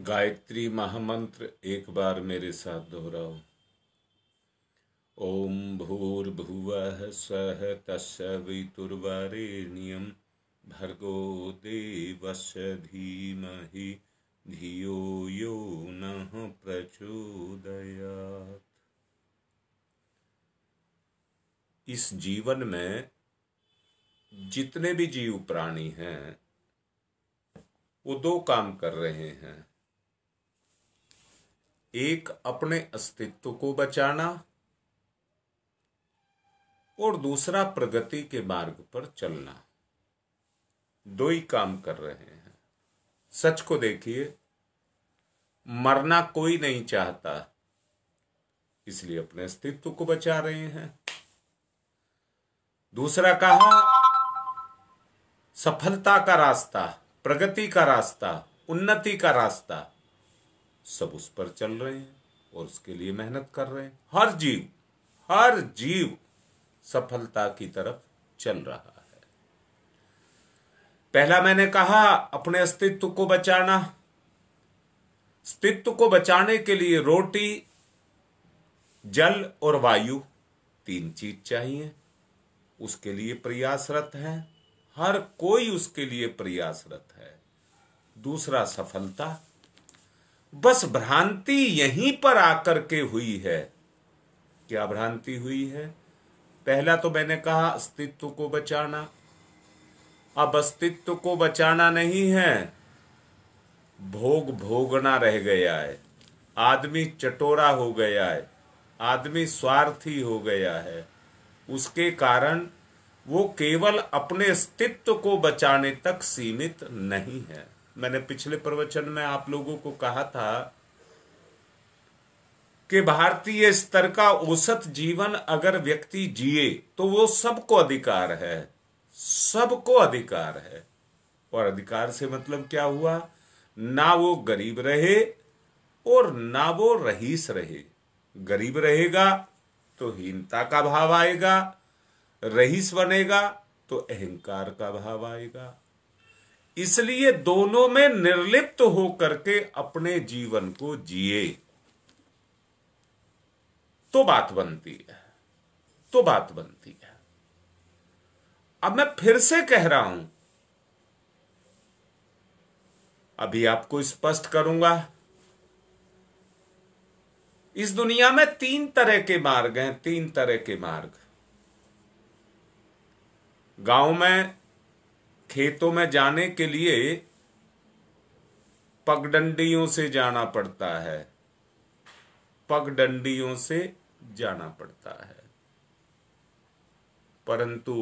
गायत्री महामंत्र एक बार मेरे साथ दोहराओ ओम भूर्भुव सह तस्वितुर्वरेण्यम भर्गो देवस्य धीमहि धियो यो नः प्रचोदयात् इस जीवन में जितने भी जीव प्राणी हैं वो दो काम कर रहे हैं एक अपने अस्तित्व को बचाना और दूसरा प्रगति के मार्ग पर चलना दो ही काम कर रहे हैं सच को देखिए मरना कोई नहीं चाहता इसलिए अपने अस्तित्व को बचा रहे हैं दूसरा कहा सफलता का रास्ता प्रगति का रास्ता उन्नति का रास्ता सब उस पर चल रहे हैं और उसके लिए मेहनत कर रहे हैं हर जीव हर जीव सफलता की तरफ चल रहा है पहला मैंने कहा अपने अस्तित्व को बचाना अस्तित्व को बचाने के लिए रोटी जल और वायु तीन चीज चाहिए उसके लिए प्रयासरत है हर कोई उसके लिए प्रयासरत है दूसरा सफलता बस भ्रांति यहीं पर आकर के हुई है क्या भ्रांति हुई है पहला तो मैंने कहा अस्तित्व को बचाना अब अस्तित्व को बचाना नहीं है भोग भोगना रह गया है आदमी चटोरा हो गया है आदमी स्वार्थी हो गया है उसके कारण वो केवल अपने अस्तित्व को बचाने तक सीमित नहीं है मैंने पिछले प्रवचन में आप लोगों को कहा था कि भारतीय स्तर का औसत जीवन अगर व्यक्ति जिए तो वो सबको अधिकार है सबको अधिकार है और अधिकार से मतलब क्या हुआ ना वो गरीब रहे और ना वो रहीस रहे गरीब रहेगा तो हीनता का भाव आएगा रहीस बनेगा तो अहंकार का भाव आएगा इसलिए दोनों में निर्लिप्त होकर के अपने जीवन को जिए तो बात बनती है तो बात बनती है अब मैं फिर से कह रहा हूं अभी आपको स्पष्ट करूंगा इस दुनिया में तीन तरह के मार्ग हैं तीन तरह के मार्ग गांव में खेतों में जाने के लिए पगडंडियों से जाना पड़ता है पगडंडियों से जाना पड़ता है परंतु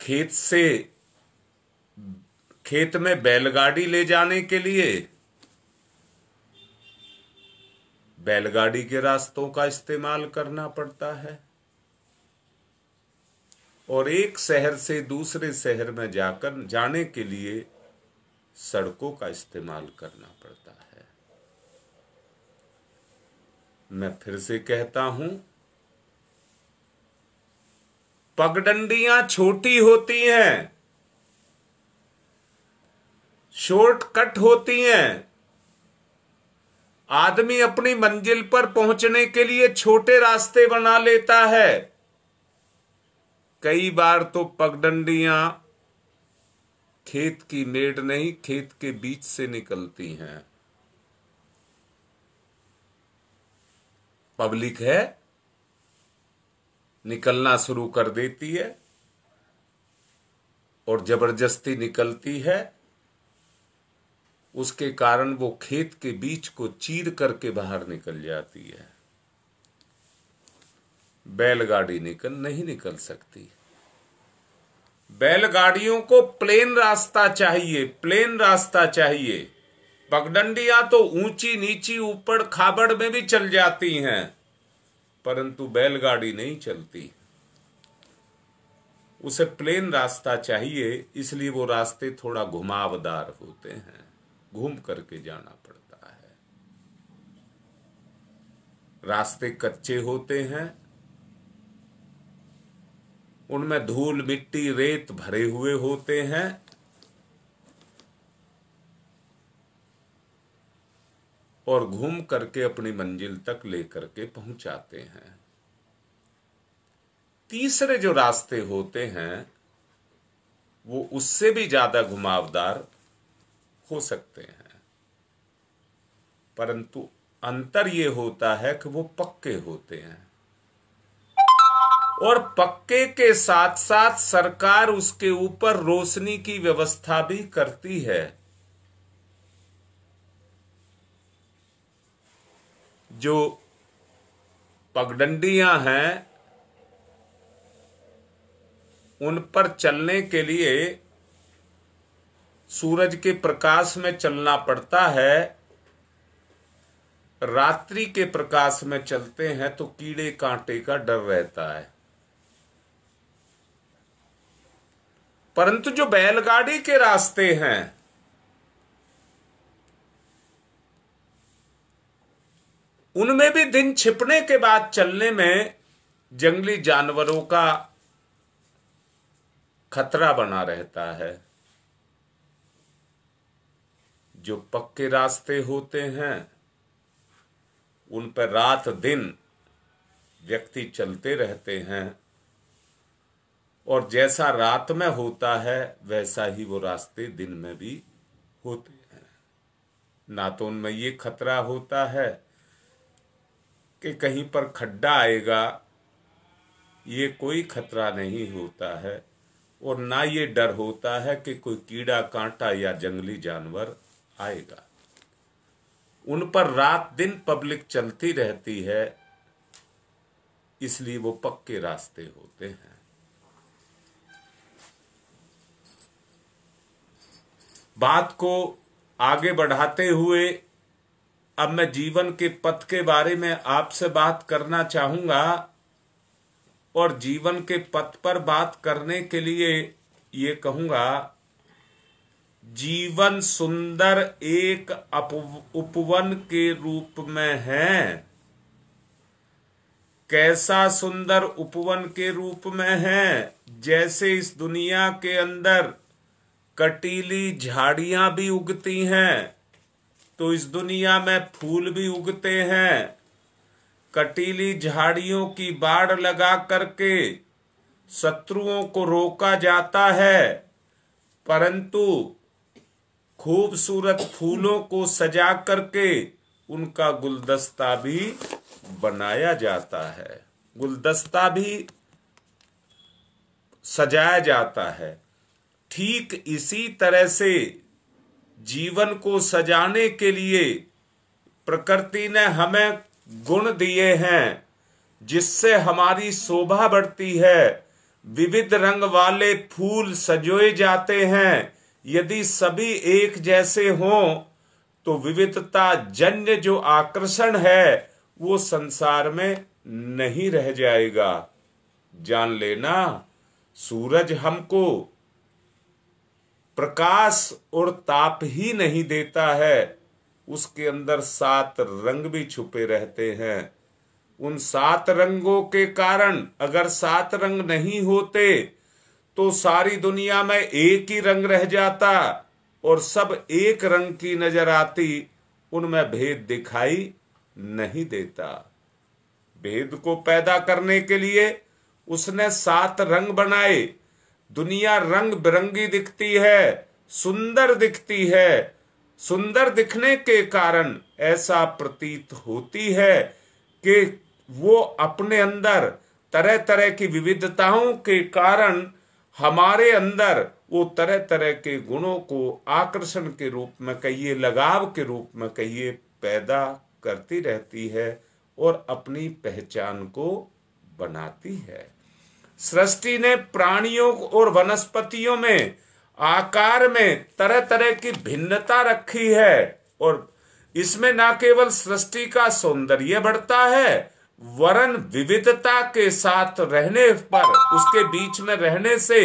खेत से खेत में बैलगाड़ी ले जाने के लिए बैलगाड़ी के रास्तों का इस्तेमाल करना पड़ता है और एक शहर से दूसरे शहर में जाकर जाने के लिए सड़कों का इस्तेमाल करना पड़ता है मैं फिर से कहता हूं पगडंडियां छोटी होती हैं शॉर्टकट होती हैं आदमी अपनी मंजिल पर पहुंचने के लिए छोटे रास्ते बना लेता है कई बार तो पगडंडियां खेत की नेट नहीं खेत के बीच से निकलती हैं पब्लिक है निकलना शुरू कर देती है और जबरदस्ती निकलती है उसके कारण वो खेत के बीच को चीर करके बाहर निकल जाती है बैलगाड़ी निकल नहीं निकल सकती बैलगाड़ियों को प्लेन रास्ता चाहिए प्लेन रास्ता चाहिए पगडंडियां तो ऊंची नीची ऊपर खाबड़ में भी चल जाती हैं परंतु बैलगाड़ी नहीं चलती उसे प्लेन रास्ता चाहिए इसलिए वो रास्ते थोड़ा घुमावदार होते हैं घूम करके जाना पड़ता है रास्ते कच्चे होते हैं उनमें धूल मिट्टी रेत भरे हुए होते हैं और घूम करके अपनी मंजिल तक लेकर के पहुंचाते हैं तीसरे जो रास्ते होते हैं वो उससे भी ज्यादा घुमावदार हो सकते हैं परंतु अंतर यह होता है कि वो पक्के होते हैं और पक्के के साथ साथ सरकार उसके ऊपर रोशनी की व्यवस्था भी करती है जो पगडंडियां हैं उन पर चलने के लिए सूरज के प्रकाश में चलना पड़ता है रात्रि के प्रकाश में चलते हैं तो कीड़े कांटे का डर रहता है परंतु जो बैलगाड़ी के रास्ते हैं उनमें भी दिन छिपने के बाद चलने में जंगली जानवरों का खतरा बना रहता है जो पक्के रास्ते होते हैं उन पर रात दिन व्यक्ति चलते रहते हैं और जैसा रात में होता है वैसा ही वो रास्ते दिन में भी होते हैं ना तो उनमें ये खतरा होता है कि कहीं पर खड्डा आएगा ये कोई खतरा नहीं होता है और ना ये डर होता है कि कोई कीड़ा कांटा या जंगली जानवर आएगा उन पर रात दिन पब्लिक चलती रहती है इसलिए वो पक्के रास्ते होते हैं बात को आगे बढ़ाते हुए अब मैं जीवन के पथ के बारे में आपसे बात करना चाहूंगा और जीवन के पथ पर बात करने के लिए ये कहूंगा जीवन सुंदर एक उपवन के रूप में है कैसा सुंदर उपवन के रूप में है जैसे इस दुनिया के अंदर कटीली झाड़ियां भी उगती हैं तो इस दुनिया में फूल भी उगते हैं कटीली झाड़ियों की बाढ़ लगा करके शत्रुओं को रोका जाता है परंतु खूबसूरत फूलों को सजा करके उनका गुलदस्ता भी बनाया जाता है गुलदस्ता भी सजाया जाता है ठीक इसी तरह से जीवन को सजाने के लिए प्रकृति ने हमें गुण दिए हैं जिससे हमारी शोभा बढ़ती है विविध रंग वाले फूल सजोए जाते हैं यदि सभी एक जैसे हों तो विविधता जन्य जो आकर्षण है वो संसार में नहीं रह जाएगा जान लेना सूरज हमको प्रकाश और ताप ही नहीं देता है उसके अंदर सात रंग भी छुपे रहते हैं उन सात रंगों के कारण अगर सात रंग नहीं होते तो सारी दुनिया में एक ही रंग रह जाता और सब एक रंग की नजर आती उनमें भेद दिखाई नहीं देता भेद को पैदा करने के लिए उसने सात रंग बनाए दुनिया रंग बिरंगी दिखती है सुंदर दिखती है सुंदर दिखने के कारण ऐसा प्रतीत होती है कि वो अपने अंदर तरह तरह की विविधताओं के कारण हमारे अंदर वो तरह तरह के गुणों को आकर्षण के रूप में कहिए लगाव के रूप में कहिए पैदा करती रहती है और अपनी पहचान को बनाती है सृष्टि ने प्राणियों और वनस्पतियों में आकार में तरह तरह की भिन्नता रखी है और इसमें न केवल सृष्टि का सौंदर्य बढ़ता है वरन विविधता के साथ रहने पर उसके बीच में रहने से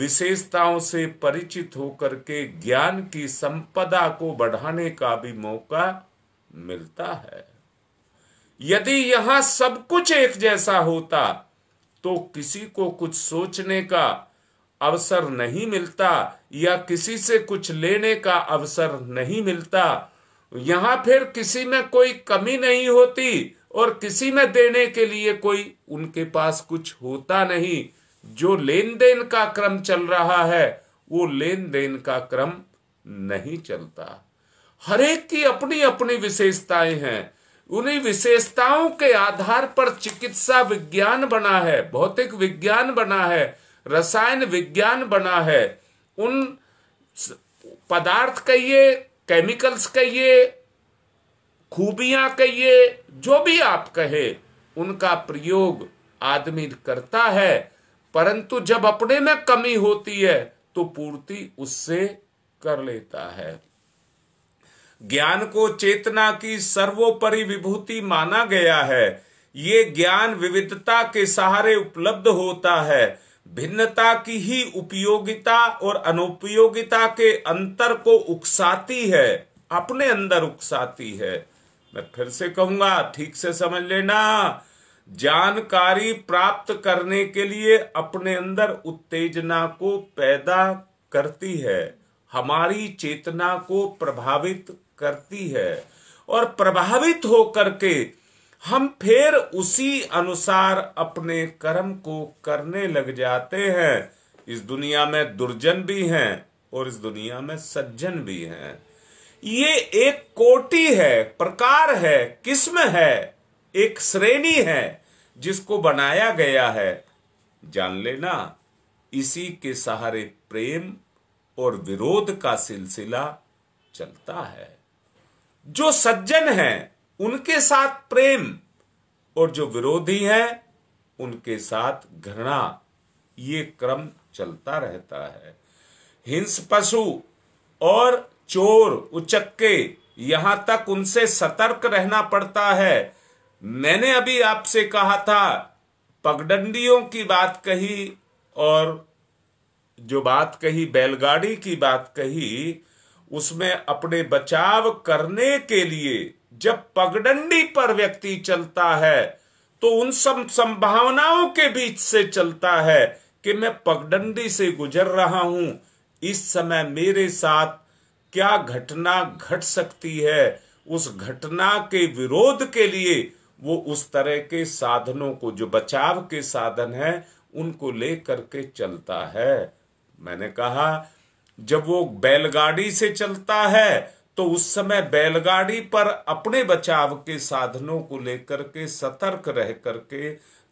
विशेषताओं से परिचित होकर के ज्ञान की संपदा को बढ़ाने का भी मौका मिलता है यदि यहां सब कुछ एक जैसा होता तो किसी को कुछ सोचने का अवसर नहीं मिलता या किसी से कुछ लेने का अवसर नहीं मिलता यहां फिर किसी में कोई कमी नहीं होती और किसी में देने के लिए कोई उनके पास कुछ होता नहीं जो लेन देन का क्रम चल रहा है वो लेन देन का क्रम नहीं चलता हरेक की अपनी अपनी विशेषताएं हैं उन्हीं विशेषताओं के आधार पर चिकित्सा विज्ञान बना है भौतिक विज्ञान बना है रसायन विज्ञान बना है उन पदार्थ कहिए केमिकल्स कहिए खूबियां कहिए जो भी आप कहे उनका प्रयोग आदमी करता है परंतु जब अपने में कमी होती है तो पूर्ति उससे कर लेता है ज्ञान को चेतना की सर्वोपरि विभूति माना गया है ये ज्ञान विविधता के सहारे उपलब्ध होता है भिन्नता की ही उपयोगिता और अनुपयोगिता के अंतर को उकसाती है अपने अंदर उकसाती है मैं फिर से कहूंगा ठीक से समझ लेना जानकारी प्राप्त करने के लिए अपने अंदर उत्तेजना को पैदा करती है हमारी चेतना को प्रभावित करती है और प्रभावित होकर के हम फिर उसी अनुसार अपने कर्म को करने लग जाते हैं इस दुनिया में दुर्जन भी हैं और इस दुनिया में सज्जन भी हैं ये एक कोटि है प्रकार है किस्म है एक श्रेणी है जिसको बनाया गया है जान लेना इसी के सहारे प्रेम और विरोध का सिलसिला चलता है जो सज्जन हैं उनके साथ प्रेम और जो विरोधी हैं उनके साथ घृणा ये क्रम चलता रहता है हिंस पशु और चोर उचक्के यहां तक उनसे सतर्क रहना पड़ता है मैंने अभी आपसे कहा था पगडंडियों की बात कही और जो बात कही बैलगाड़ी की बात कही उसमें अपने बचाव करने के लिए जब पगडंडी पर व्यक्ति चलता है तो उन सब संभावनाओं के बीच से चलता है कि मैं पगडंडी से गुजर रहा हूं इस समय मेरे साथ क्या घटना घट सकती है उस घटना के विरोध के लिए वो उस तरह के साधनों को जो बचाव के साधन है उनको ले करके चलता है मैंने कहा जब वो बैलगाड़ी से चलता है तो उस समय बैलगाड़ी पर अपने बचाव के साधनों को लेकर के सतर्क रह करके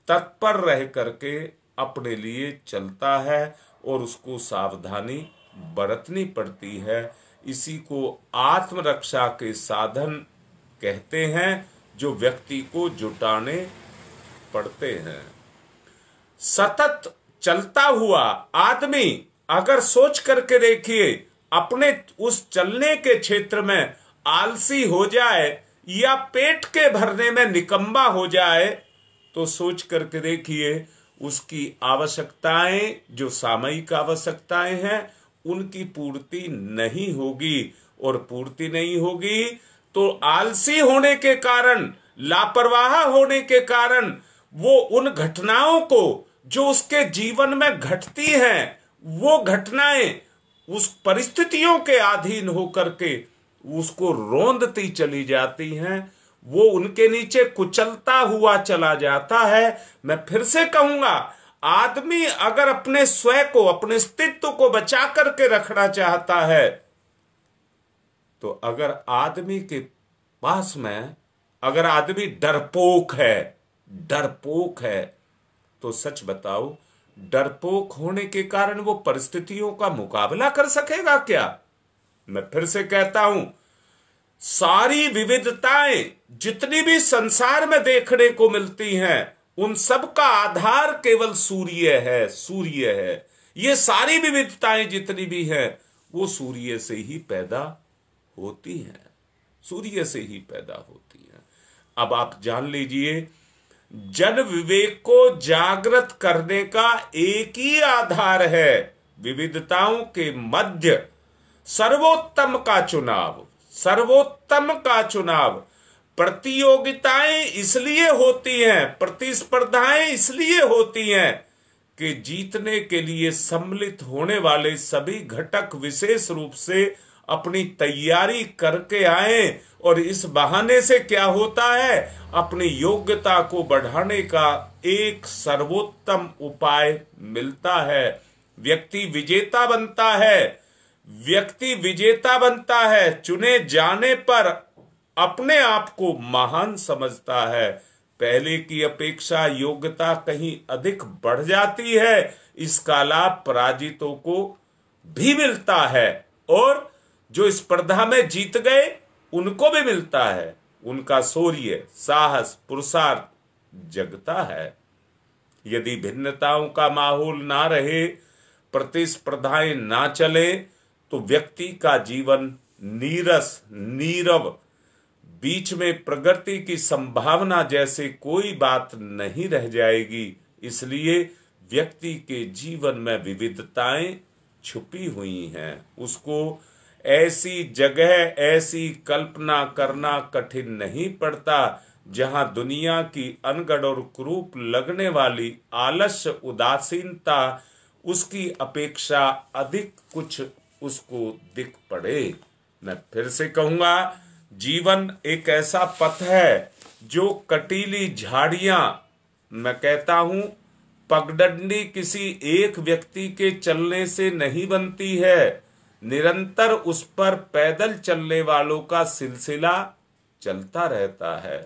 तत्पर रह करके अपने लिए चलता है और उसको सावधानी बरतनी पड़ती है इसी को आत्मरक्षा के साधन कहते हैं जो व्यक्ति को जुटाने पड़ते हैं सतत चलता हुआ आदमी अगर सोच करके देखिए अपने उस चलने के क्षेत्र में आलसी हो जाए या पेट के भरने में निकम्बा हो जाए तो सोच करके देखिए उसकी आवश्यकताएं जो सामयिक आवश्यकताएं हैं उनकी पूर्ति नहीं होगी और पूर्ति नहीं होगी तो आलसी होने के कारण लापरवाह होने के कारण वो उन घटनाओं को जो उसके जीवन में घटती हैं वो घटनाएं उस परिस्थितियों के अधीन होकर के उसको रोंदती चली जाती हैं वो उनके नीचे कुचलता हुआ चला जाता है मैं फिर से कहूंगा आदमी अगर अपने स्वयं को अपने अस्तित्व को बचा करके रखना चाहता है तो अगर आदमी के पास में अगर आदमी डरपोक है डरपोक है तो सच बताओ डरपोक होने के कारण वो परिस्थितियों का मुकाबला कर सकेगा क्या मैं फिर से कहता हूं सारी विविधताएं जितनी भी संसार में देखने को मिलती हैं उन सब का आधार केवल सूर्य है सूर्य है ये सारी विविधताएं जितनी भी हैं वो सूर्य से ही पैदा होती हैं सूर्य से ही पैदा होती हैं अब आप जान लीजिए जन विवेक को जागृत करने का एक ही आधार है विविधताओं के मध्य सर्वोत्तम का चुनाव सर्वोत्तम का चुनाव प्रतियोगिताएं इसलिए होती हैं प्रतिस्पर्धाएं इसलिए होती हैं कि जीतने के लिए सम्मिलित होने वाले सभी घटक विशेष रूप से अपनी तैयारी करके आए और इस बहाने से क्या होता है अपनी योग्यता को बढ़ाने का एक सर्वोत्तम उपाय मिलता है व्यक्ति विजेता बनता है व्यक्ति विजेता बनता है चुने जाने पर अपने आप को महान समझता है पहले की अपेक्षा योग्यता कहीं अधिक बढ़ जाती है इसका लाभ पराजितों को भी मिलता है और जो स्पर्धा में जीत गए उनको भी मिलता है उनका शौर्य साहस पुरुषार्थ जगता है यदि भिन्नताओं का माहौल ना रहे प्रतिस्पर्धाएं ना चले तो व्यक्ति का जीवन नीरस नीरव बीच में प्रगति की संभावना जैसे कोई बात नहीं रह जाएगी इसलिए व्यक्ति के जीवन में विविधताएं छुपी हुई हैं उसको ऐसी जगह ऐसी कल्पना करना कठिन नहीं पड़ता जहां दुनिया की अनगढ़ और क्रूप लगने वाली आलस्य उदासीनता उसकी अपेक्षा अधिक कुछ उसको दिख पड़े मैं फिर से कहूंगा जीवन एक ऐसा पथ है जो कटीली झाड़ियां मैं कहता हूं पगडंडी किसी एक व्यक्ति के चलने से नहीं बनती है निरंतर उस पर पैदल चलने वालों का सिलसिला चलता रहता है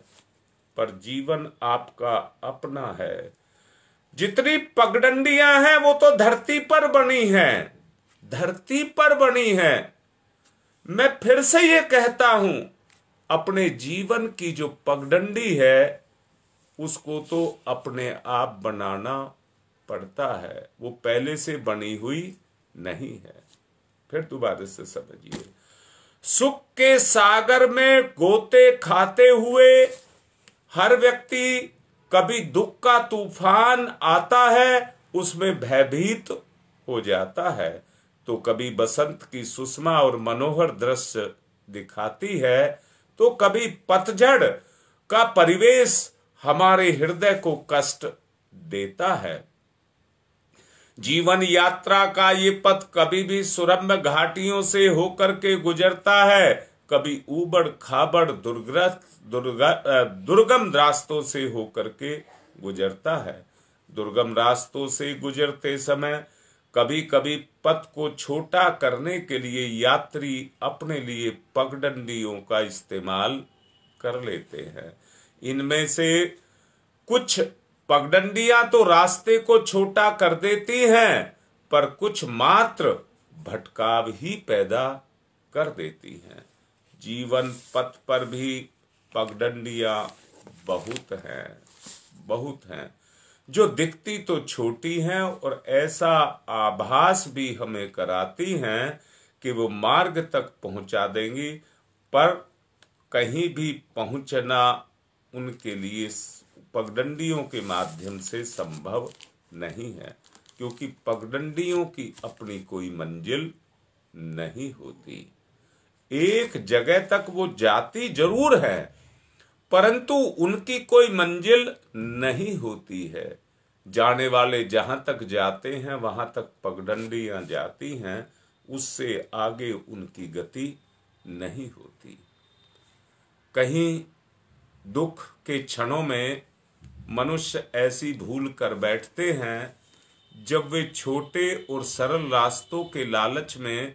पर जीवन आपका अपना है जितनी पगडंडियां हैं वो तो धरती पर बनी हैं धरती पर बनी हैं मैं फिर से ये कहता हूं अपने जीवन की जो पगडंडी है उसको तो अपने आप बनाना पड़ता है वो पहले से बनी हुई नहीं है फिर दोबारा से समझिए सुख के सागर में गोते खाते हुए हर व्यक्ति कभी दुख का तूफान आता है उसमें भयभीत हो जाता है तो कभी बसंत की सुषमा और मनोहर दृश्य दिखाती है तो कभी पतझड़ का परिवेश हमारे हृदय को कष्ट देता है जीवन यात्रा का ये पथ कभी भी सुरम्य घाटियों से होकर के गुजरता है कभी उबड़ खाबड़ दुर्गम रास्तों से होकर के गुजरता है दुर्गम रास्तों से गुजरते समय कभी कभी पथ को छोटा करने के लिए यात्री अपने लिए पगडंडियों का इस्तेमाल कर लेते हैं इनमें से कुछ पगडंडियां तो रास्ते को छोटा कर देती हैं पर कुछ मात्र भटकाव ही पैदा कर देती हैं जीवन पथ पर भी पगडंडियां बहुत हैं बहुत हैं जो दिखती तो छोटी हैं और ऐसा आभास भी हमें कराती हैं कि वो मार्ग तक पहुंचा देंगी पर कहीं भी पहुंचना उनके लिए पगडंडियों के माध्यम से संभव नहीं है क्योंकि पगडंडियों की अपनी कोई मंजिल नहीं होती एक जगह तक वो जाती जरूर है परंतु उनकी कोई मंजिल नहीं होती है जाने वाले जहां तक जाते हैं वहां तक पगडंडियां जाती हैं उससे आगे उनकी गति नहीं होती कहीं दुख के क्षणों में मनुष्य ऐसी भूल कर बैठते हैं जब वे छोटे और सरल रास्तों के लालच में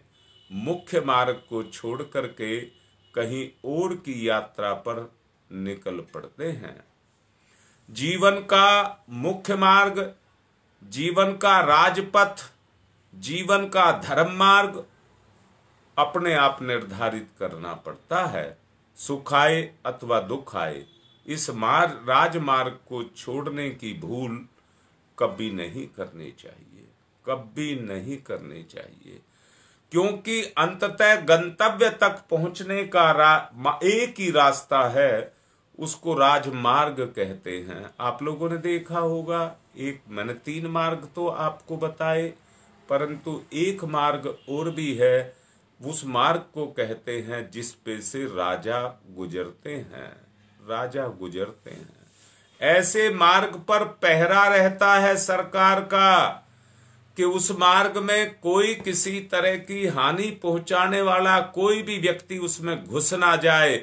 मुख्य मार्ग को छोड़ करके कहीं और की यात्रा पर निकल पड़ते हैं जीवन का मुख्य मार्ग जीवन का राजपथ जीवन का धर्म मार्ग अपने आप निर्धारित करना पड़ता है सुख आए अथवा दुख आए इस मार राजमार्ग को छोड़ने की भूल कभी नहीं करनी चाहिए कभी नहीं करनी चाहिए क्योंकि अंततः गंतव्य तक पहुंचने का रा, एक ही रास्ता है उसको राजमार्ग कहते हैं आप लोगों ने देखा होगा एक मैंने तीन मार्ग तो आपको बताए परंतु एक मार्ग और भी है उस मार्ग को कहते हैं जिस पे से राजा गुजरते हैं राजा गुजरते हैं ऐसे मार्ग पर पहरा रहता है सरकार का कि उस मार्ग में कोई किसी तरह की हानि पहुंचाने वाला कोई भी व्यक्ति उसमें घुस ना जाए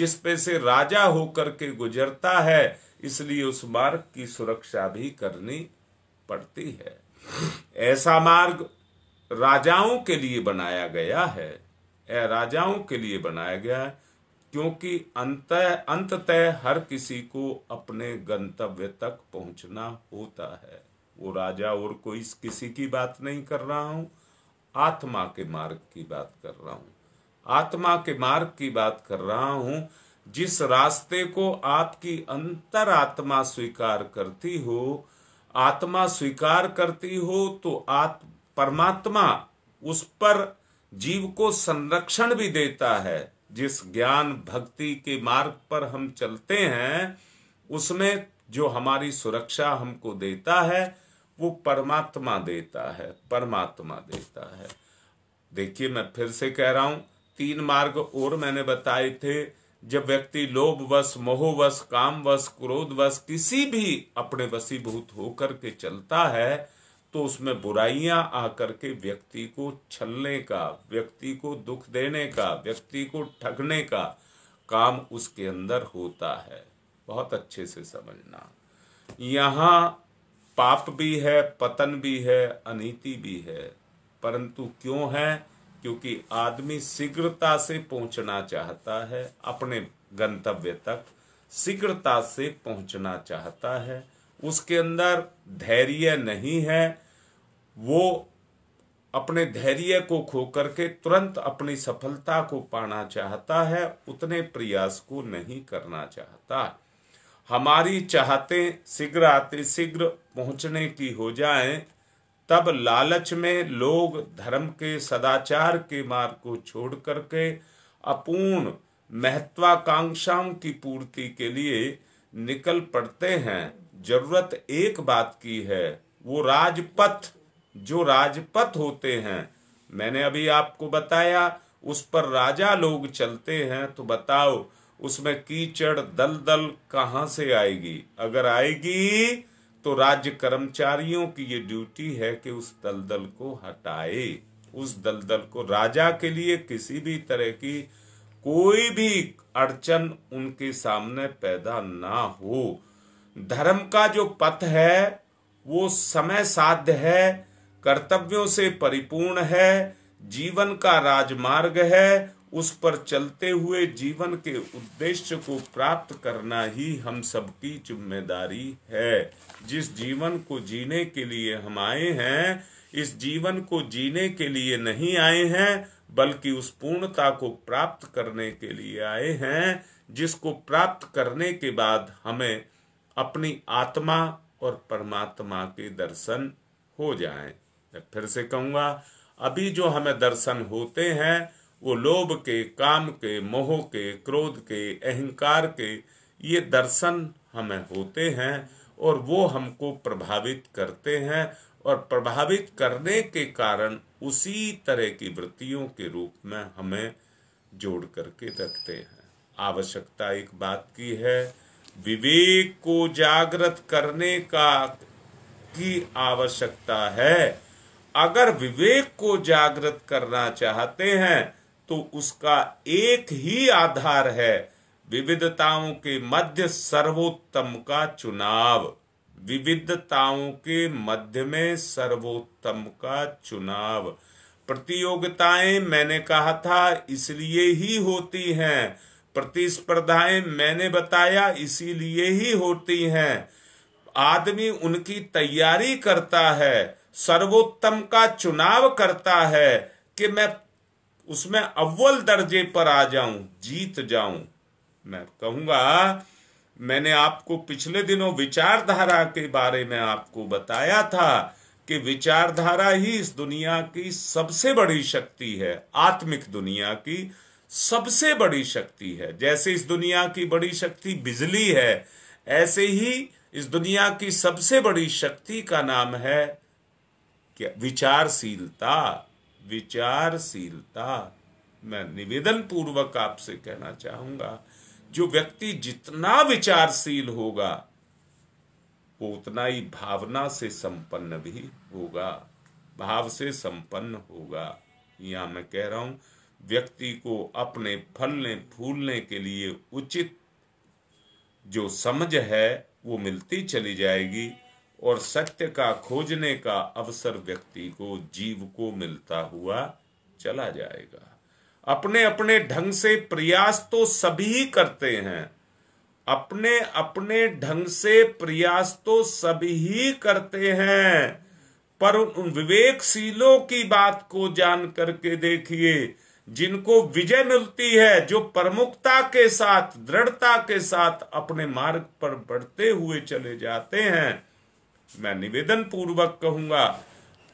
जिस पे से राजा होकर के गुजरता है इसलिए उस मार्ग की सुरक्षा भी करनी पड़ती है ऐसा मार्ग राजाओं के लिए बनाया गया है राजाओं के लिए बनाया गया है क्योंकि अंत अंततः हर किसी को अपने गंतव्य तक पहुंचना होता है वो राजा और कोई किसी की बात नहीं कर रहा हूं आत्मा के मार्ग की बात कर रहा हूं आत्मा के मार्ग की बात कर रहा हूं जिस रास्ते को आपकी अंतर आत्मा स्वीकार करती हो आत्मा स्वीकार करती हो तो आप परमात्मा उस पर जीव को संरक्षण भी देता है जिस ज्ञान भक्ति के मार्ग पर हम चलते हैं उसमें जो हमारी सुरक्षा हमको देता है वो परमात्मा देता है परमात्मा देता है देखिए मैं फिर से कह रहा हूं तीन मार्ग और मैंने बताए थे जब व्यक्ति लोभवश मोहवश कामवश क्रोधवश किसी भी अपने वसीभूत होकर के चलता है तो उसमें बुराइयां आकर के व्यक्ति को छलने का व्यक्ति को दुख देने का व्यक्ति को ठगने का काम उसके अंदर होता है बहुत अच्छे से समझना यहाँ पाप भी है पतन भी है अनिति भी है परंतु क्यों है क्योंकि आदमी शीघ्रता से पहुंचना चाहता है अपने गंतव्य तक शीघ्रता से पहुंचना चाहता है उसके अंदर धैर्य नहीं है वो अपने धैर्य को खो करके तुरंत अपनी सफलता को पाना चाहता है उतने प्रयास को नहीं करना चाहता हमारी चाहते शीघ्र आते शीघ्र पहुंचने की हो जाएं तब लालच में लोग धर्म के सदाचार के मार्ग को छोड़ करके अपूर्ण महत्वाकांक्षाओं की पूर्ति के लिए निकल पड़ते हैं जरूरत एक बात की है वो राजपथ जो राजपथ होते हैं मैंने अभी आपको बताया उस पर राजा लोग चलते हैं तो बताओ उसमें कीचड़ दलदल कहां से आएगी अगर आएगी तो राज्य कर्मचारियों की ये ड्यूटी है कि उस दलदल को हटाए उस दलदल को राजा के लिए किसी भी तरह की कोई भी अड़चन उनके सामने पैदा ना हो धर्म का जो पथ है वो समय साध्य है कर्तव्यों से परिपूर्ण है जीवन का राजमार्ग है उस पर चलते हुए जीवन के उद्देश्य को प्राप्त करना ही हम सबकी जिम्मेदारी है जिस जीवन को जीने के लिए हम आए हैं इस जीवन को जीने के लिए नहीं आए हैं बल्कि उस पूर्णता को प्राप्त करने के लिए आए हैं जिसको प्राप्त करने के बाद हमें अपनी आत्मा और परमात्मा के दर्शन हो जाए मैं फिर से कहूंगा अभी जो हमें दर्शन होते हैं वो लोभ के काम के मोह के क्रोध के अहंकार के ये दर्शन हमें होते हैं और वो हमको प्रभावित करते हैं और प्रभावित करने के कारण उसी तरह की वृत्तियों के रूप में हमें जोड़ करके रखते हैं आवश्यकता एक बात की है विवेक को जागृत करने का की आवश्यकता है अगर विवेक को जागृत करना चाहते हैं तो उसका एक ही आधार है विविधताओं के मध्य सर्वोत्तम का चुनाव विविधताओं के मध्य में सर्वोत्तम का चुनाव प्रतियोगिताएं मैंने कहा था इसलिए ही होती हैं प्रतिस्पर्धाएं मैंने बताया इसीलिए ही होती हैं आदमी उनकी तैयारी करता है सर्वोत्तम का चुनाव करता है कि मैं उसमें अव्वल दर्जे पर आ जाऊं जीत जाऊं मैं कहूंगा मैंने आपको पिछले दिनों विचारधारा के बारे में आपको बताया था कि विचारधारा ही इस दुनिया की सबसे बड़ी शक्ति है आत्मिक दुनिया की सबसे बड़ी शक्ति है जैसे इस दुनिया की बड़ी शक्ति बिजली है ऐसे ही इस दुनिया की सबसे बड़ी शक्ति का नाम है क्या विचारशीलता विचारशीलता मैं निवेदन पूर्वक आपसे कहना चाहूंगा जो व्यक्ति जितना विचारशील होगा वो उतना ही भावना से संपन्न भी होगा भाव से संपन्न होगा यहां मैं कह रहा हूं व्यक्ति को अपने फलने फूलने के लिए उचित जो समझ है वो मिलती चली जाएगी और सत्य का खोजने का अवसर व्यक्ति को जीव को मिलता हुआ चला जाएगा अपने अपने ढंग से प्रयास तो सभी करते हैं अपने अपने ढंग से प्रयास तो सभी करते हैं पर उन विवेकशीलों की बात को जान करके देखिए जिनको विजय मिलती है जो प्रमुखता के साथ दृढ़ता के साथ अपने मार्ग पर बढ़ते हुए चले जाते हैं मैं निवेदन पूर्वक कहूंगा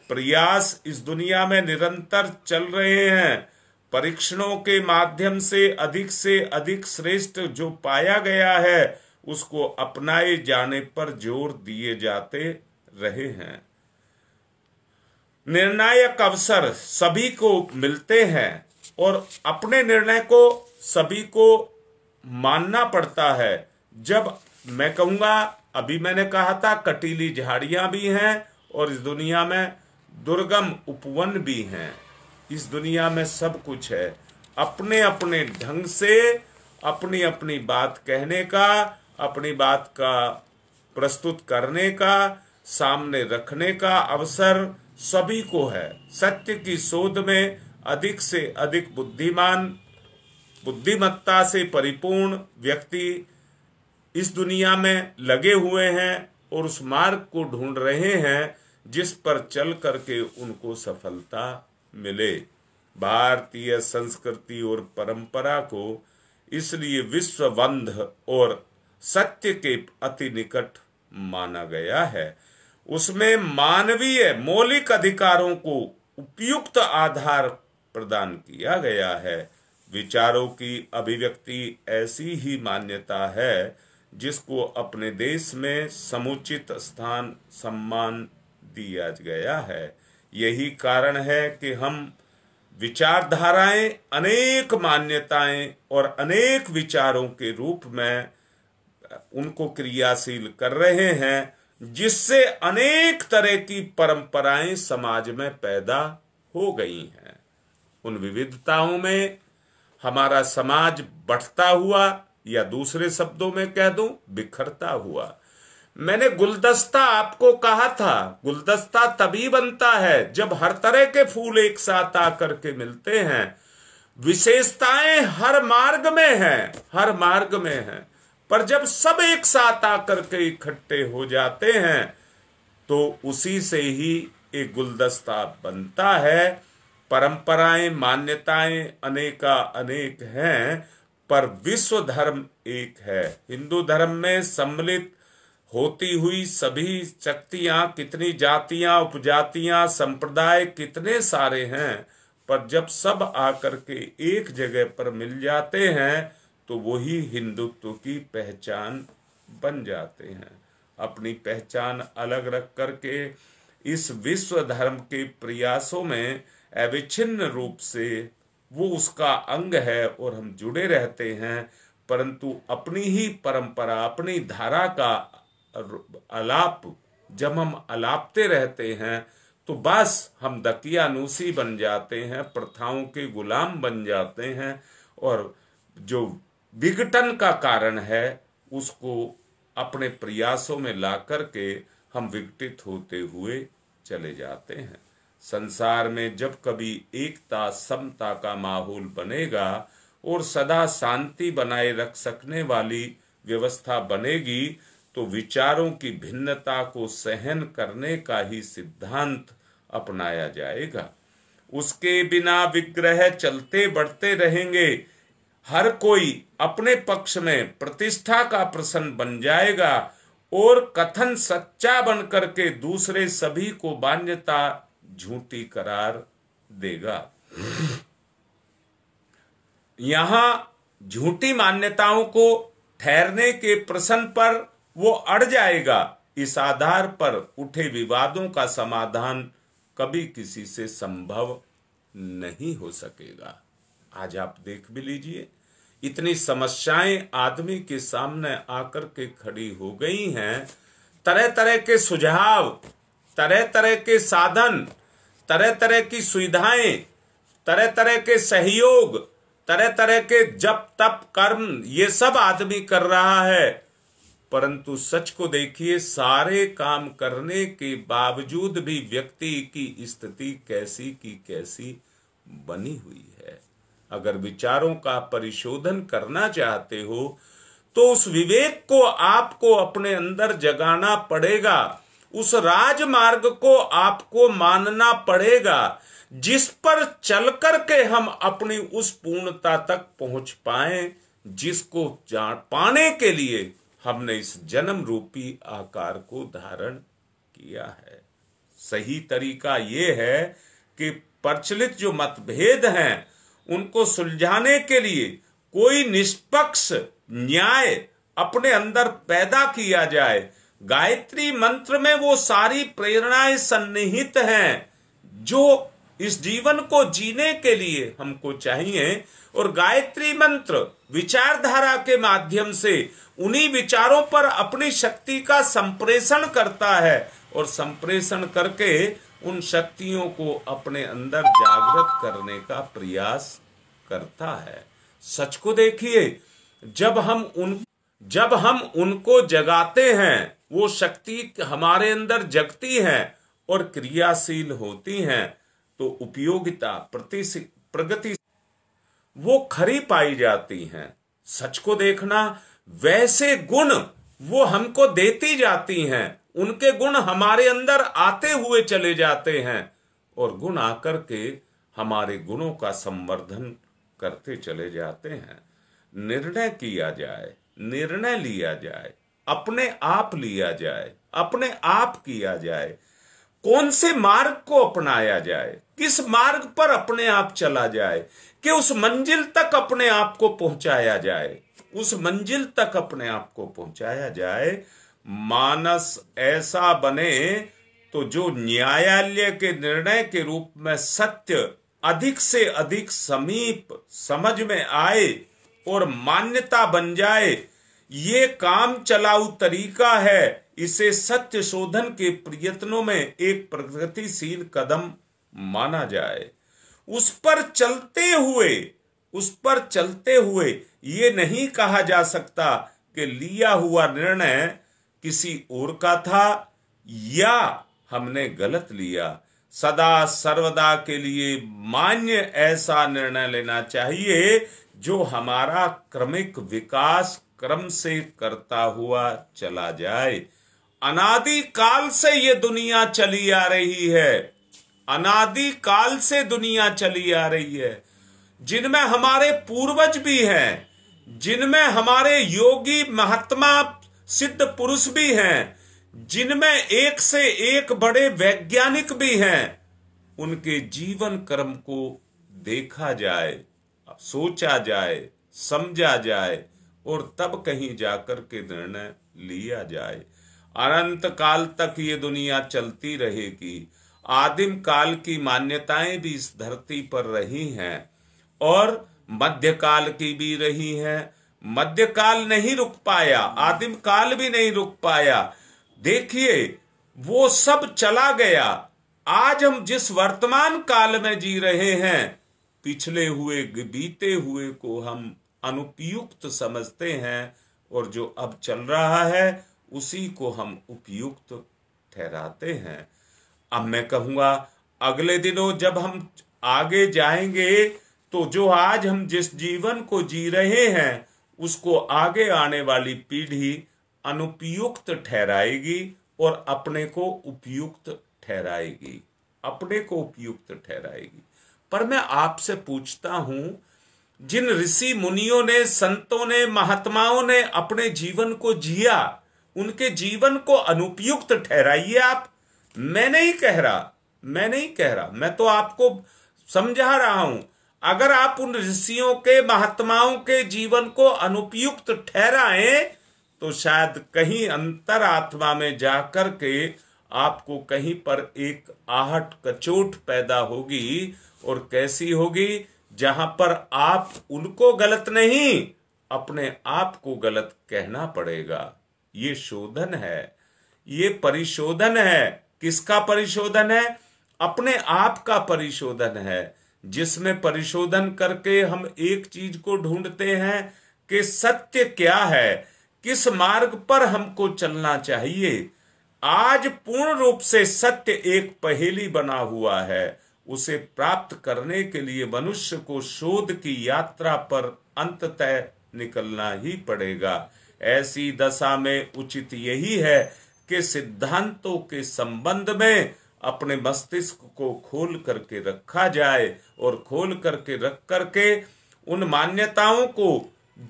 प्रयास इस दुनिया में निरंतर चल रहे हैं परीक्षणों के माध्यम से अधिक से अधिक श्रेष्ठ जो पाया गया है उसको अपनाए जाने पर जोर दिए जाते रहे हैं निर्णायक अवसर सभी को मिलते हैं और अपने निर्णय को सभी को मानना पड़ता है जब मैं कहूंगा अभी मैंने कहा था कटीली झाड़ियां भी हैं और इस दुनिया में दुर्गम उपवन भी हैं इस दुनिया में सब कुछ है अपने अपने ढंग से अपनी अपनी बात कहने का अपनी बात का प्रस्तुत करने का सामने रखने का अवसर सभी को है सत्य की शोध में अधिक से अधिक बुद्धिमान बुद्धिमत्ता से परिपूर्ण व्यक्ति इस दुनिया में लगे हुए हैं और उस मार्ग को ढूंढ रहे हैं जिस पर चल करके उनको सफलता मिले भारतीय संस्कृति और परंपरा को इसलिए विश्ववंध और सत्य के अति निकट माना गया है उसमें मानवीय मौलिक अधिकारों को उपयुक्त आधार प्रदान किया गया है विचारों की अभिव्यक्ति ऐसी ही मान्यता है जिसको अपने देश में समुचित स्थान सम्मान दिया गया है यही कारण है कि हम विचारधाराएं अनेक मान्यताएं और अनेक विचारों के रूप में उनको क्रियाशील कर रहे हैं जिससे अनेक तरह की परंपराएं समाज में पैदा हो गई हैं उन विविधताओं में हमारा समाज बढ़ता हुआ या दूसरे शब्दों में कह दूं बिखरता हुआ मैंने गुलदस्ता आपको कहा था गुलदस्ता तभी बनता है जब हर तरह के फूल एक साथ आकर के मिलते हैं विशेषताएं हर मार्ग में हैं हर मार्ग में हैं पर जब सब एक साथ आकर के इकट्ठे हो जाते हैं तो उसी से ही एक गुलदस्ता बनता है परंपराएं मान्यताएं अनेका अनेक हैं पर विश्व धर्म एक है हिंदू धर्म में सम्मिलित होती हुई सभी शक्तियां कितनी जातियां उपजातियां संप्रदाय कितने सारे हैं पर जब सब आकर के एक जगह पर मिल जाते हैं तो वही हिंदुत्व की पहचान बन जाते हैं अपनी पहचान अलग रख करके इस विश्व धर्म के प्रयासों में अविच्छिन्न रूप से वो उसका अंग है और हम जुड़े रहते हैं परंतु अपनी ही परंपरा अपनी धारा का अलाप जब हम अलापते रहते हैं तो बस हम दकियानुसी बन जाते हैं प्रथाओं के गुलाम बन जाते हैं और जो विघटन का कारण है उसको अपने प्रयासों में ला करके हम विघटित होते हुए चले जाते हैं संसार में जब कभी एकता समता का माहौल बनेगा और सदा शांति बनाए रख सकने वाली व्यवस्था बनेगी तो विचारों की भिन्नता को सहन करने का ही सिद्धांत अपनाया जाएगा उसके बिना विग्रह चलते बढ़ते रहेंगे हर कोई अपने पक्ष में प्रतिष्ठा का प्रसन्न बन जाएगा और कथन सच्चा बन करके दूसरे सभी को मान्यता झूठी करार देगा यहां झूठी मान्यताओं को ठहरने के प्रश्न पर वो अड़ जाएगा इस आधार पर उठे विवादों का समाधान कभी किसी से संभव नहीं हो सकेगा आज आप देख भी लीजिए इतनी समस्याएं आदमी के सामने आकर के खड़ी हो गई हैं तरह तरह के सुझाव तरह तरह के साधन तरह तरह की सुविधाएं तरह तरह के सहयोग तरह तरह के जप तप कर्म ये सब आदमी कर रहा है परंतु सच को देखिए सारे काम करने के बावजूद भी व्यक्ति की स्थिति कैसी की कैसी बनी हुई है अगर विचारों का परिशोधन करना चाहते हो तो उस विवेक को आपको अपने अंदर जगाना पड़ेगा उस राजमार्ग को आपको मानना पड़ेगा जिस पर चल करके हम अपनी उस पूर्णता तक पहुंच पाए जिसको पाने के लिए हमने इस जन्म रूपी आकार को धारण किया है सही तरीका ये है कि प्रचलित जो मतभेद हैं उनको सुलझाने के लिए कोई निष्पक्ष न्याय अपने अंदर पैदा किया जाए गायत्री मंत्र में वो सारी प्रेरणाएं सन्निहित हैं जो इस जीवन को जीने के लिए हमको चाहिए और गायत्री मंत्र विचारधारा के माध्यम से उन्हीं विचारों पर अपनी शक्ति का संप्रेषण करता है और संप्रेषण करके उन शक्तियों को अपने अंदर जागृत करने का प्रयास करता है सच को देखिए जब हम उन जब हम उनको जगाते हैं वो शक्ति हमारे अंदर जगती है और क्रियाशील होती है तो उपयोगिता प्रति प्रगति वो खरी पाई जाती हैं सच को देखना वैसे गुण वो हमको देती जाती हैं उनके गुण हमारे अंदर आते हुए चले जाते हैं और गुण आकर के हमारे गुणों का संवर्धन करते चले जाते हैं निर्णय किया जाए निर्णय लिया जाए अपने आप लिया जाए अपने आप किया जाए कौन से मार्ग को अपनाया जाए किस मार्ग पर अपने आप चला जाए कि उस मंजिल तक अपने आप को पहुंचाया जाए उस मंजिल तक अपने आप को पहुंचाया जाए मानस ऐसा बने तो जो न्यायालय के निर्णय के रूप में सत्य अधिक से अधिक समीप समझ में आए और मान्यता बन जाए ये काम चलाऊ तरीका है इसे सत्य शोधन के प्रयत्नों में एक प्रगतिशील कदम माना जाए उस पर चलते हुए उस पर चलते हुए ये नहीं कहा जा सकता कि लिया हुआ निर्णय किसी और का था या हमने गलत लिया सदा सर्वदा के लिए मान्य ऐसा निर्णय लेना चाहिए जो हमारा क्रमिक विकास क्रम से करता हुआ चला जाए अनादि काल से ये दुनिया चली आ रही है अनादि काल से दुनिया चली आ रही है जिनमें हमारे पूर्वज भी हैं जिनमें हमारे योगी महात्मा सिद्ध पुरुष भी हैं जिनमें एक से एक बड़े वैज्ञानिक भी हैं उनके जीवन कर्म को देखा जाए सोचा जाए समझा जाए और तब कहीं जाकर के निर्णय लिया जाए अनंत काल तक ये दुनिया चलती रहेगी आदिम काल की मान्यताएं भी इस धरती पर रही हैं और मध्यकाल की भी रही हैं मध्यकाल नहीं रुक पाया आदिम काल भी नहीं रुक पाया देखिए वो सब चला गया आज हम जिस वर्तमान काल में जी रहे हैं पिछले हुए बीते हुए को हम अनुपयुक्त समझते हैं और जो अब चल रहा है उसी को हम उपयुक्त ठहराते हैं अब मैं कहूंगा अगले दिनों जब हम आगे जाएंगे तो जो आज हम जिस जीवन को जी रहे हैं उसको आगे आने वाली पीढ़ी अनुपयुक्त ठहराएगी और अपने को उपयुक्त ठहराएगी अपने को उपयुक्त ठहराएगी पर मैं आपसे पूछता हूं जिन ऋषि मुनियों ने संतों ने महात्माओं ने अपने जीवन को जिया उनके जीवन को अनुपयुक्त ठहराइए आप मैं नहीं कह रहा मैं नहीं कह रहा मैं तो आपको समझा रहा हूं अगर आप उन ऋषियों के महात्माओं के जीवन को अनुपयुक्त ठहराएं तो शायद कहीं अंतर आत्मा में जाकर के आपको कहीं पर एक आहट कचोट पैदा होगी और कैसी होगी जहां पर आप उनको गलत नहीं अपने आप को गलत कहना पड़ेगा ये शोधन है ये परिशोधन है किसका परिशोधन है अपने आप का परिशोधन है जिसमें परिशोधन करके हम एक चीज को ढूंढते हैं कि सत्य क्या है किस मार्ग पर हमको चलना चाहिए आज पूर्ण रूप से सत्य एक पहेली बना हुआ है उसे प्राप्त करने के लिए मनुष्य को शोध की यात्रा पर अंततः निकलना ही पड़ेगा ऐसी दशा में उचित यही है कि सिद्धांतों के संबंध में अपने मस्तिष्क को खोल करके रखा जाए और खोल करके रख करके उन मान्यताओं को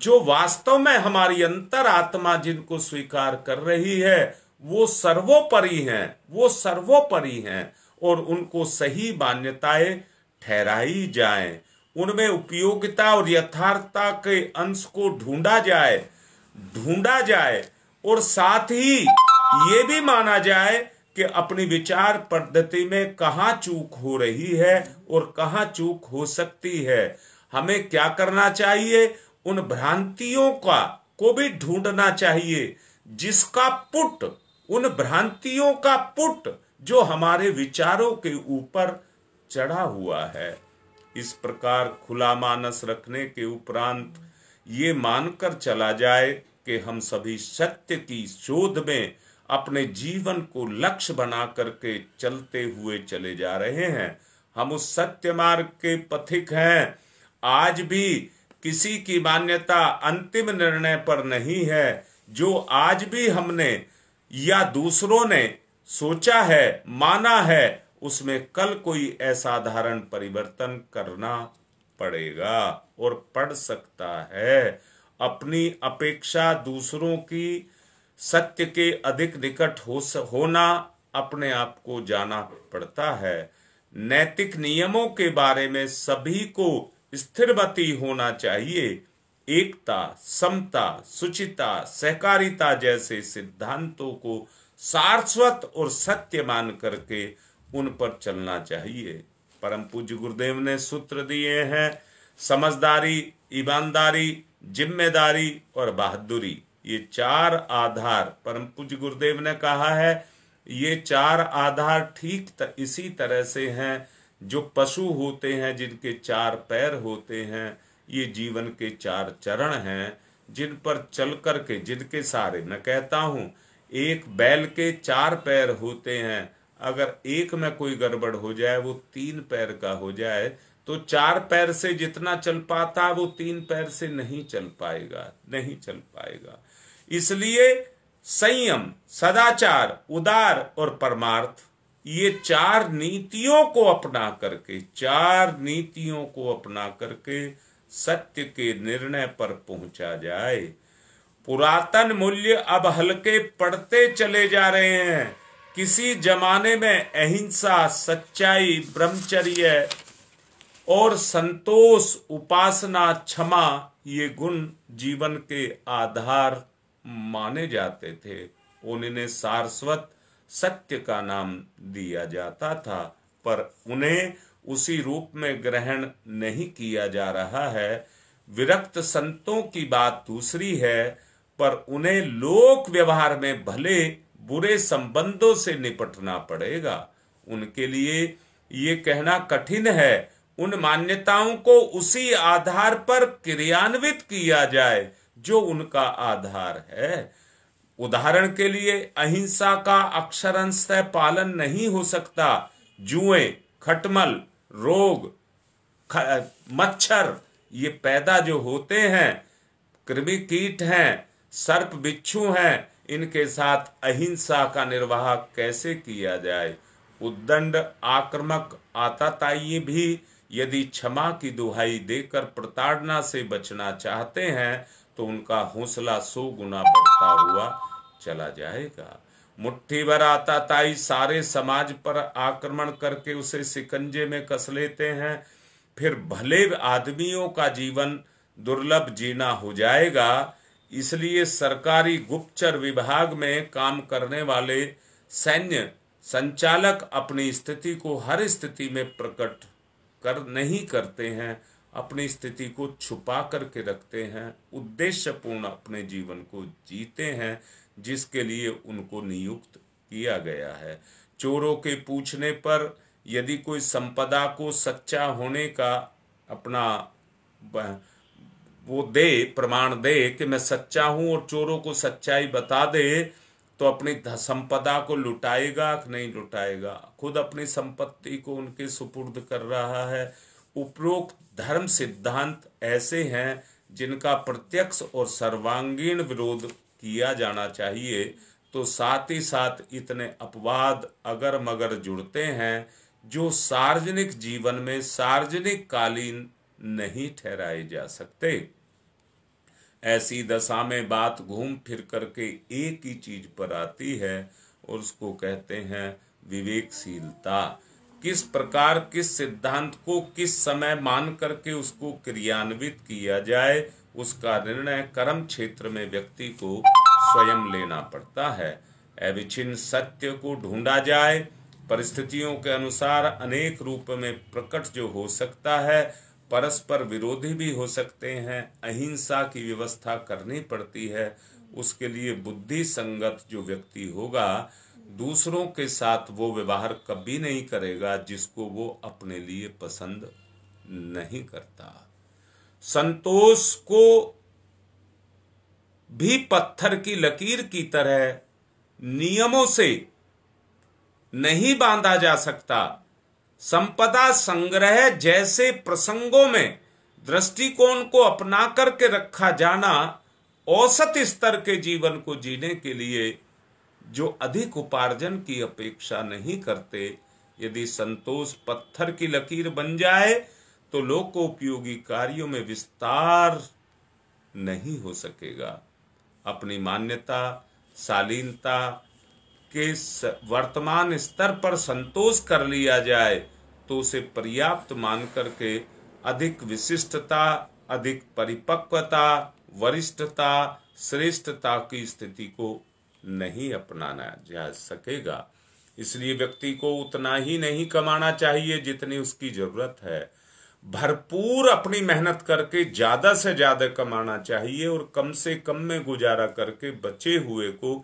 जो वास्तव में हमारी अंतर आत्मा जिनको स्वीकार कर रही है वो सर्वोपरि हैं वो सर्वोपरि हैं और उनको सही मान्यताएं ठहराई जाएं उनमें उपयोगिता और यथार्थता के अंश को ढूंढा जाए ढूंढा जाए और साथ ही ये भी माना जाए कि अपनी विचार पद्धति में कहा चूक हो रही है और कहा चूक हो सकती है हमें क्या करना चाहिए उन भ्रांतियों का को भी ढूंढना चाहिए जिसका पुट उन भ्रांतियों का पुट जो हमारे विचारों के ऊपर चढ़ा हुआ है इस प्रकार खुला मानस रखने के उपरांत ये मानकर चला जाए कि हम सभी सत्य की शोध में अपने जीवन को लक्ष्य बना करके चलते हुए चले जा रहे हैं हम उस सत्य मार्ग के पथिक हैं आज भी किसी की मान्यता अंतिम निर्णय पर नहीं है जो आज भी हमने या दूसरों ने सोचा है माना है उसमें कल कोई असाधारण परिवर्तन करना पड़ेगा और पड़ सकता है अपनी अपेक्षा दूसरों की सत्य के अधिक निकट हो होना अपने आप को जाना पड़ता है नैतिक नियमों के बारे में सभी को स्थिरमती होना चाहिए एकता समता सुचिता सहकारिता जैसे सिद्धांतों को सारस्वत और सत्य मान करके उन पर चलना चाहिए परम पूज्य गुरुदेव ने सूत्र दिए हैं समझदारी ईमानदारी जिम्मेदारी और बहादुरी ये चार आधार परम पूज्य गुरुदेव ने कहा है ये चार आधार ठीक इसी तरह से हैं जो पशु होते हैं जिनके चार पैर होते हैं ये जीवन के चार चरण हैं जिन पर चल करके जिनके सारे मैं कहता हूं एक बैल के चार पैर होते हैं अगर एक में कोई गड़बड़ हो जाए वो तीन पैर का हो जाए तो चार पैर से जितना चल पाता वो तीन पैर से नहीं चल पाएगा नहीं चल पाएगा इसलिए संयम सदाचार उदार और परमार्थ ये चार नीतियों को अपना करके चार नीतियों को अपना करके सत्य के निर्णय पर पहुंचा जाए पुरातन मूल्य अब हल्के पड़ते चले जा रहे हैं किसी जमाने में अहिंसा सच्चाई ब्रह्मचर्य और संतोष उपासना क्षमा ये गुण जीवन के आधार माने जाते थे उन्हें सारस्वत सत्य का नाम दिया जाता था पर उन्हें उसी रूप में ग्रहण नहीं किया जा रहा है विरक्त संतों की बात दूसरी है पर उन्हें लोक व्यवहार में भले बुरे संबंधों से निपटना पड़ेगा उनके लिए ये कहना कठिन है उन मान्यताओं को उसी आधार पर क्रियान्वित किया जाए जो उनका आधार है उदाहरण के लिए अहिंसा का अक्षरंश पालन नहीं हो सकता जुए खटमल रोग ख, मच्छर ये पैदा जो होते हैं कृमि कीट हैं सर्प बिच्छू हैं इनके साथ अहिंसा का निर्वाह कैसे किया जाए उद्दंड आक्रमक आताताई भी यदि क्षमा की दुहाई देकर प्रताड़ना से बचना चाहते हैं तो उनका हौसला सो गुना बढ़ता हुआ चला जाएगा मुट्ठी भर आताताई सारे समाज पर आक्रमण करके उसे सिकंजे में कस लेते हैं फिर भले आदमियों का जीवन दुर्लभ जीना हो जाएगा इसलिए सरकारी गुप्तचर विभाग में काम करने वाले सैन्य संचालक अपनी स्थिति को हर स्थिति में प्रकट कर नहीं करते हैं अपनी स्थिति को छुपा करके रखते हैं उद्देश्यपूर्ण अपने जीवन को जीते हैं जिसके लिए उनको नियुक्त किया गया है चोरों के पूछने पर यदि कोई संपदा को सच्चा होने का अपना वो दे प्रमाण दे कि मैं सच्चा हूं और चोरों को सच्चाई बता दे तो अपनी संपदा को लुटाएगा कि नहीं लुटाएगा खुद अपनी संपत्ति को उनके सुपुर्द कर रहा है उपरोक्त धर्म सिद्धांत ऐसे हैं जिनका प्रत्यक्ष और सर्वांगीण विरोध किया जाना चाहिए तो साथ ही साथ इतने अपवाद अगर मगर जुड़ते हैं जो सार्वजनिक जीवन में सार्वजनिक कालीन नहीं ठहराए जा सकते ऐसी दशा में बात घूम फिर करके एक ही चीज पर आती है और उसको कहते हैं विवेकशीलता किस प्रकार किस सिद्धांत को किस समय मान करके उसको क्रियान्वित किया जाए उसका निर्णय कर्म क्षेत्र में व्यक्ति को स्वयं लेना पड़ता है अविचिन्न सत्य को ढूंढा जाए परिस्थितियों के अनुसार अनेक रूप में प्रकट जो हो सकता है परस्पर विरोधी भी हो सकते हैं अहिंसा की व्यवस्था करनी पड़ती है उसके लिए बुद्धि संगत जो व्यक्ति होगा दूसरों के साथ वो व्यवहार कभी नहीं करेगा जिसको वो अपने लिए पसंद नहीं करता संतोष को भी पत्थर की लकीर की तरह नियमों से नहीं बांधा जा सकता संपदा संग्रह जैसे प्रसंगों में दृष्टिकोण को अपना करके रखा जाना औसत स्तर के जीवन को जीने के लिए जो अधिक उपार्जन की अपेक्षा नहीं करते यदि संतोष पत्थर की लकीर बन जाए तो लोकोपयोगी कार्यों में विस्तार नहीं हो सकेगा अपनी मान्यता शालीनता के वर्तमान स्तर पर संतोष कर लिया जाए तो उसे पर्याप्त मान करके अधिक विशिष्टता अधिक परिपक्वता वरिष्ठता श्रेष्ठता की स्थिति को नहीं अपनाना जा सकेगा इसलिए व्यक्ति को उतना ही नहीं कमाना चाहिए जितनी उसकी जरूरत है भरपूर अपनी मेहनत करके ज्यादा से ज्यादा कमाना चाहिए और कम से कम में गुजारा करके बचे हुए को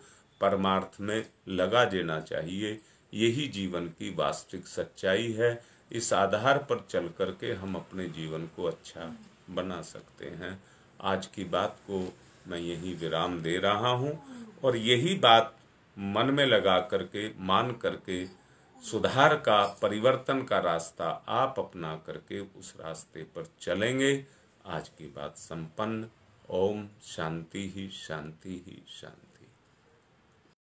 परमार्थ में लगा देना चाहिए यही जीवन की वास्तविक सच्चाई है इस आधार पर चल करके हम अपने जीवन को अच्छा बना सकते हैं आज की बात को मैं यही विराम दे रहा हूँ और यही बात मन में लगा करके मान करके सुधार का परिवर्तन का रास्ता आप अपना करके उस रास्ते पर चलेंगे आज की बात संपन्न ओम शांति ही शांति ही शांति